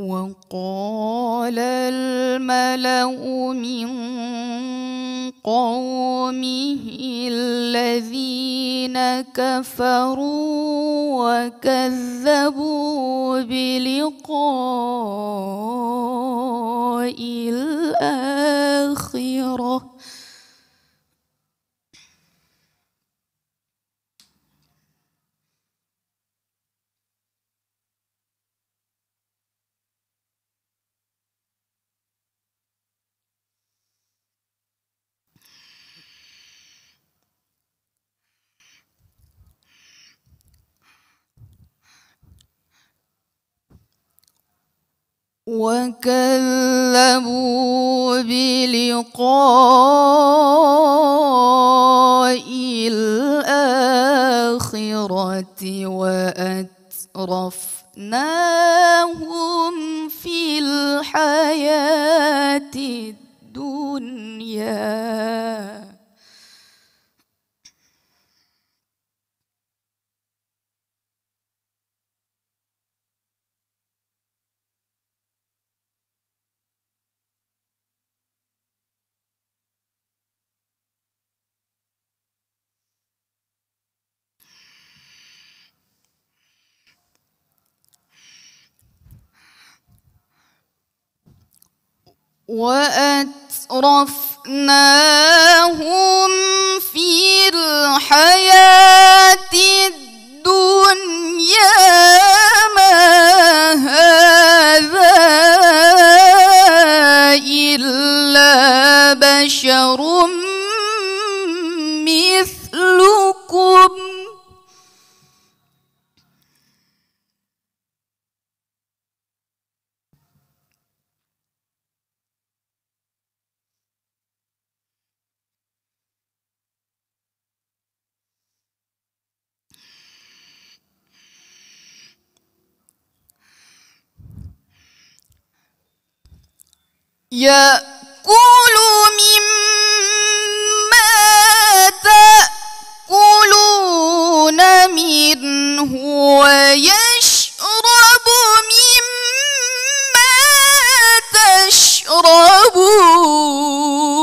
وقال الملأ من قومه الذين كفروا وكذبوا بلقاء الله وكذبوا بلقاء الآخرة وأترفناهم في الحياة الدنيا وأترفناهم في الحياة يأكل مما تأكلون منه ويشرب مما تشربون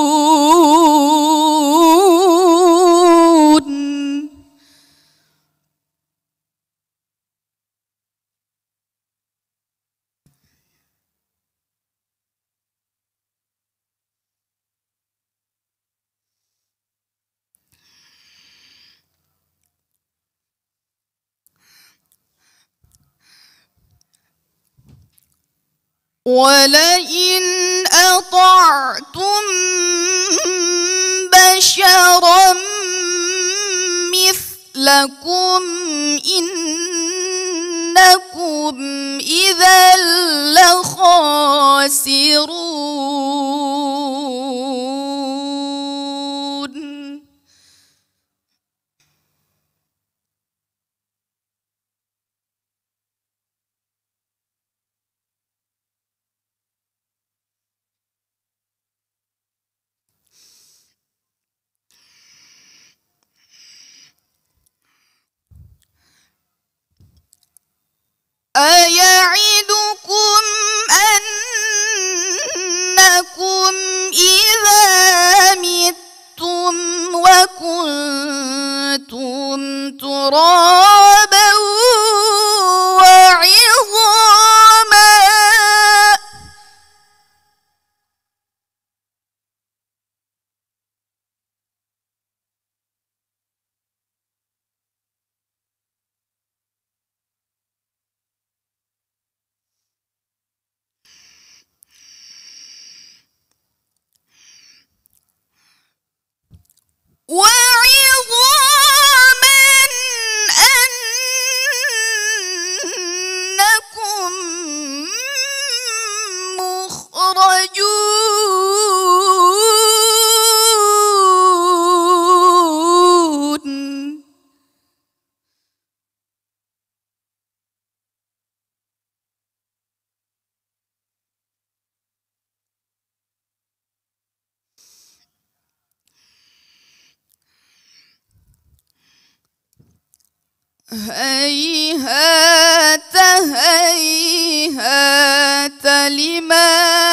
ولئن أطعتم بشرا مثلكم إنكم إذا لخاسرون أخرى Juden. Hey, hey, hey, hey, hey, hey, hey, hey,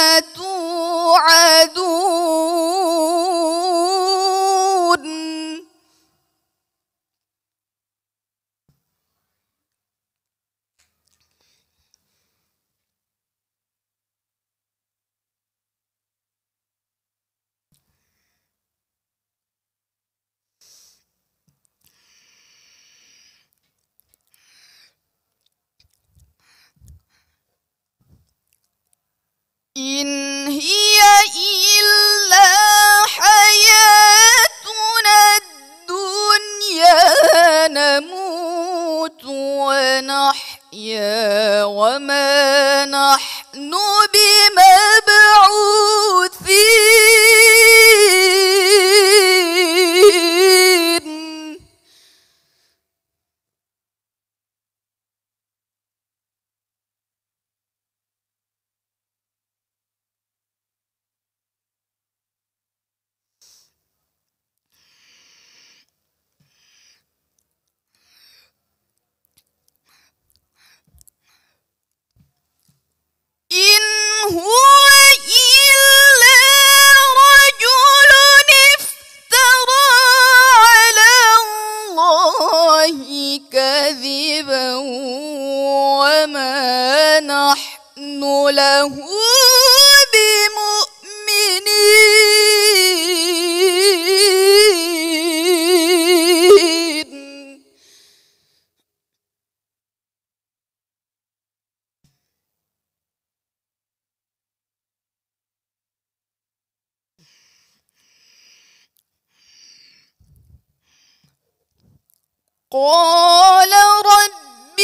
也完美。نحن له بمؤمنين قال رب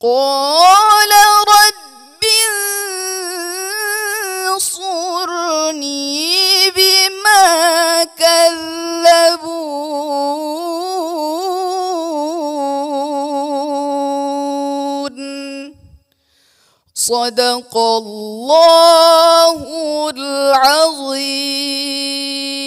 قال رب انصرني بما كذبون صدق الله العظيم